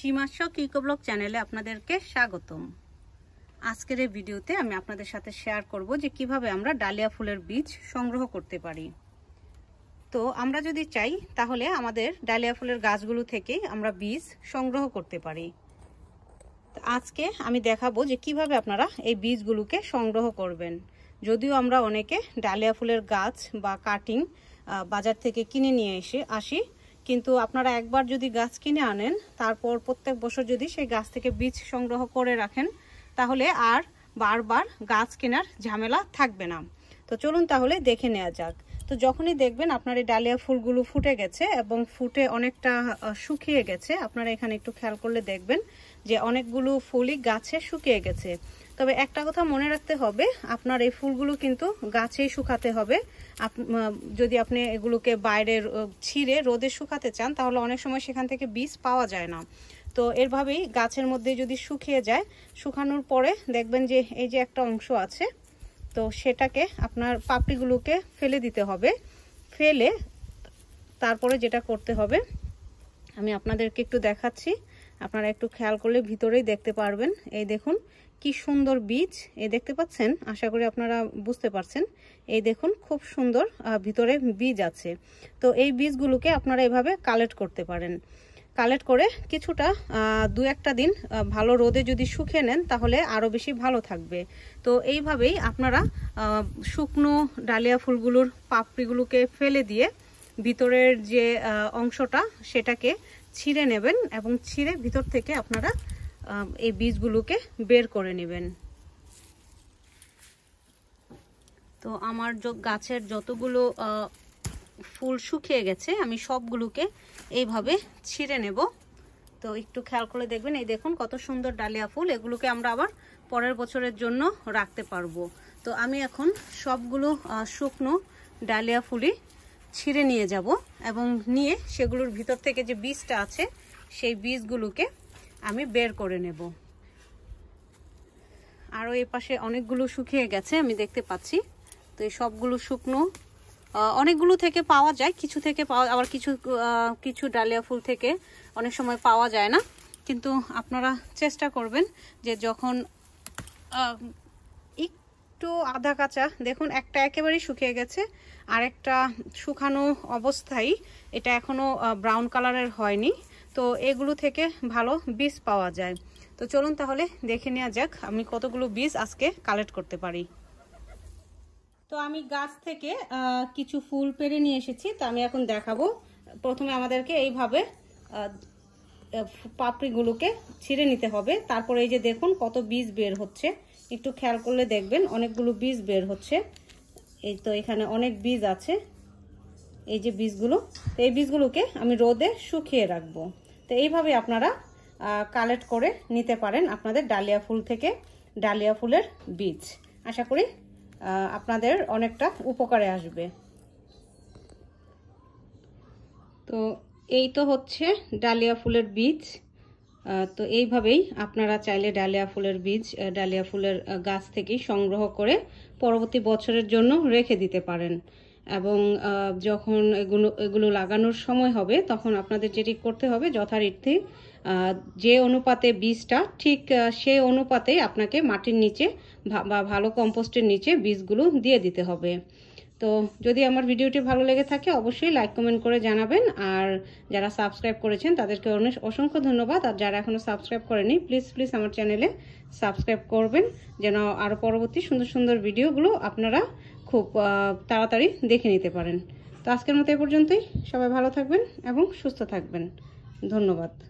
Kiko ইকোব্লগ চ্যানেলে আপনাদেরকে স্বাগতম আজকের এই ভিডিওতে আমি আপনাদের সাথে শেয়ার করব যে কিভাবে আমরা ডালিয়া ফুলের বীজ সংগ্রহ করতে পারি তো আমরা যদি চাই তাহলে আমাদের ডালিয়া ফুলের গাছগুলো থেকে আমরা বীজ সংগ্রহ করতে পারি আজকে আমি দেখাবো যে কিভাবে আপনারা এই বীজগুলোকে সংগ্রহ করবেন যদিও আমরা অনেকে ডালিয়া ফুলের গাছ বা কাটিং বাজার থেকে কিনে নিয়ে এসে আসি কিন্তু আপনারা একবার যদি গাছ কিনে আনেন তারপর প্রত্যেক বছর যদি সেই গাছ থেকে বীজ সংগ্রহ করে রাখেন তাহলে আর বারবার গাছ কেনার ঝামেলা থাকবে না তো চলুন তাহলে দেখে নেওয়া যাক তো যখনই দেখবেন আপনার এই ডালিয়া ফুলগুলো ফুটে গেছে এবং ফুটে অনেকটা শুকিয়ে গেছে আপনারা এখানে একটু খেয়াল করলে দেখবেন যে অনেকগুলো ফুলই গাছে শুকিয়ে গেছে তবে একটা কথা মনে রাখতে হবে আপনার এই ফুলগুলো কিন্তু গাছেই শুকাতে হবে যদি আপনি এগুলোকে বাইরে ছিঁড়ে রোদে শুকাতে চান তাহলে অনেক সময় সেখান থেকে বীজ পাওয়া যায় না তো এরভাবেই গাছের মধ্যে যদি শুকিয়ে যায় শুকানোর পরে দেখবেন যে এই যে একটা অংশ আছে তো সেটাকে আপনার পাপড়িগুলোকে ফেলে দিতে হবে ফেলে তারপরে যেটা করতে হবে আমি আপনাদেরকে একটু দেখাচ্ছি আপনারা একটু খেয়াল করলে ভিতরেই দেখতে পারবেন এই দেখুন কি সুন্দর বীজ এই দেখতে পাচ্ছেন আশা করি আপনারা বুঝতে পারছেন এই দেখুন খুব সুন্দর ভিতরে বীজ আছে তো এই বীজগুলোকে আপনারা এভাবে কালেক্ট করতে পারেন কালেক্ট করে কিছুটা দু একটা দিন ভালো রোদে যদি শুকিয়ে নেন তাহলে আরও বেশি ভালো থাকবে তো এইভাবেই আপনারা শুকনো ডালিয়া ফুলগুলোর পাপড়িগুলোকে ফেলে দিয়ে ভিতরের যে অংশটা সেটাকে ছিঁড়ে নেবেন এবং ছিঁড়ে ভিতর থেকে আপনারা এই বীজগুলোকে বের করে নেবেন তো আমার গাছের যতগুলো ফুল শুকিয়ে গেছে আমি সবগুলোকে এইভাবে ছিঁড়ে নেব তো একটু খেয়াল করে দেখবেন এই দেখুন কত সুন্দর ডালিয়া ফুল এগুলোকে আমরা আবার পরের বছরের জন্য রাখতে পারবো তো আমি এখন সবগুলো শুকনো ডালিয়া ফুলই ছিঁড়ে নিয়ে যাব এবং নিয়ে সেগুলোর ভিতর থেকে যে বীজটা আছে সেই বীজগুলোকে আমি বের করে নেব আরও এ পাশে অনেকগুলো শুকিয়ে গেছে আমি দেখতে পাচ্ছি তো এই সবগুলো শুকনো অনেকগুলো থেকে পাওয়া যায় কিছু থেকে পাওয়া আবার কিছু কিছু ডালিয়া ফুল থেকে অনেক সময় পাওয়া যায় না কিন্তু আপনারা চেষ্টা করবেন যে যখন একটু আধা কাঁচা দেখুন একটা একেবারেই শুকিয়ে গেছে আর একটা শুকানো অবস্থায় এটা এখনও ব্রাউন কালারের হয়নি তো এগুলো থেকে ভালো বীজ পাওয়া যায় তো চলুন তাহলে দেখে নেওয়া যাক আমি কতগুলো বীজ আজকে কালেক্ট করতে পারি তো আমি গাছ থেকে কিছু ফুল পেরে নিয়ে এসেছি তো আমি এখন দেখাবো প্রথমে আমাদেরকে এইভাবে পাপড়িগুলোকে ছিঁড়ে নিতে হবে তারপরে এই যে দেখুন কত বীজ বের হচ্ছে একটু খেয়াল করলে দেখবেন অনেকগুলো বীজ বের হচ্ছে এই তো এখানে অনেক বীজ আছে এই যে বীজগুলো তো এই বীজগুলোকে আমি রোদে শুকিয়ে রাখবো তো এইভাবে আপনারা কালেক্ট করে নিতে পারেন আপনাদের ডালিয়া ফুল থেকে ডালিয়া ফুলের বীজ আশা করি আপনাদের অনেকটা উপকারে আসবে তো এই তো হচ্ছে ডালিয়া ফুলের বীজ তো এইভাবেই আপনারা চাইলে ডালিয়া ফুলের বীজ ডালিয়া ফুলের গাছ থেকেই সংগ্রহ করে পরবর্তী বছরের জন্য রেখে দিতে পারেন এবং যখন এগুলো এগুলো লাগানোর সময় হবে তখন আপনাদের যেটি করতে হবে যথারীতি যে অনুপাতে বীজটা ঠিক সেই অনুপাতে আপনাকে মাটির নিচে বা ভালো কম্পোস্টের নিচে বীজগুলো দিয়ে দিতে হবে তো যদি আমার ভিডিওটি ভালো লেগে থাকে অবশ্যই লাইক কমেন্ট করে জানাবেন আর যারা সাবস্ক্রাইব করেছেন তাদেরকে অনেক অসংখ্য ধন্যবাদ আর যারা এখনও সাবস্ক্রাইব করেনি প্লিজ প্লিজ আমার চ্যানেলে সাবস্ক্রাইব করবেন যেন আরও পরবর্তী সুন্দর সুন্দর ভিডিওগুলো আপনারা খুব তাড়াতাড়ি দেখে নিতে পারেন তো আজকের মতো এ পর্যন্তই সবাই ভালো থাকবেন এবং সুস্থ থাকবেন ধন্যবাদ